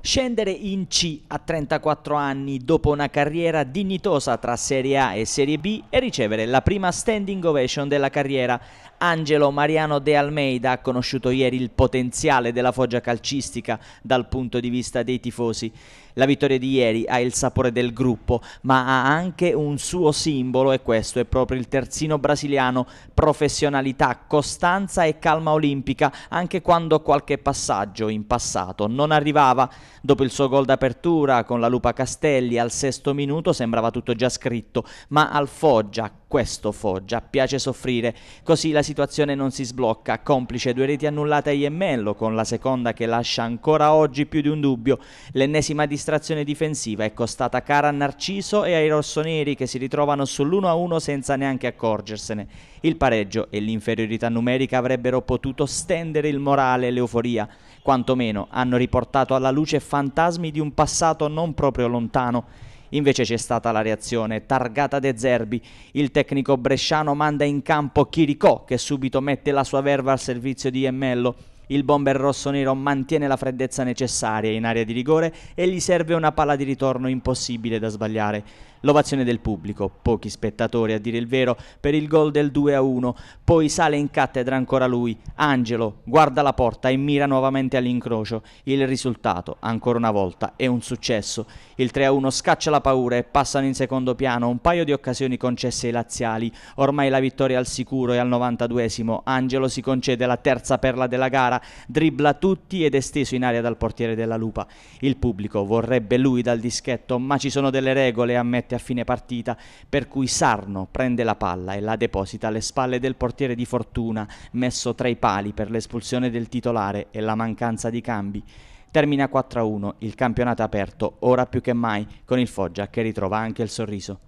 Scendere in C a 34 anni dopo una carriera dignitosa tra Serie A e Serie B e ricevere la prima standing ovation della carriera. Angelo Mariano De Almeida ha conosciuto ieri il potenziale della Foggia calcistica dal punto di vista dei tifosi. La vittoria di ieri ha il sapore del gruppo, ma ha anche un suo simbolo e questo è proprio il terzino brasiliano, professionalità, costanza e calma olimpica, anche quando qualche passaggio in passato non arrivava Dopo il suo gol d'apertura con la Lupa Castelli al sesto minuto sembrava tutto già scritto, ma al Foggia, questo Foggia piace soffrire. Così la situazione non si sblocca, complice due reti annullate a Iemmello con la seconda che lascia ancora oggi più di un dubbio. L'ennesima distrazione difensiva è costata cara a Narciso e ai rossoneri che si ritrovano sull'1-1 senza neanche accorgersene. Il pareggio e l'inferiorità numerica avrebbero potuto stendere il morale e l'euforia, quantomeno hanno riportato alla luce fantasmi di un passato non proprio lontano invece c'è stata la reazione targata De Zerbi. Il tecnico bresciano manda in campo Chiricò che subito mette la sua verva al servizio di Emmello. Il bomber rosso-nero mantiene la freddezza necessaria in area di rigore e gli serve una palla di ritorno impossibile da sbagliare. L'ovazione del pubblico, pochi spettatori a dire il vero, per il gol del 2-1, poi sale in cattedra ancora lui, Angelo, guarda la porta e mira nuovamente all'incrocio. Il risultato, ancora una volta, è un successo. Il 3-1 scaccia la paura e passano in secondo piano un paio di occasioni concesse ai laziali. Ormai la vittoria al sicuro e al 92esimo Angelo si concede la terza perla della gara gara, dribbla tutti ed è steso in aria dal portiere della Lupa. Il pubblico vorrebbe lui dal dischetto, ma ci sono delle regole, ammette a fine partita, per cui Sarno prende la palla e la deposita alle spalle del portiere di Fortuna, messo tra i pali per l'espulsione del titolare e la mancanza di cambi. Termina 4-1 il campionato aperto, ora più che mai, con il Foggia che ritrova anche il sorriso.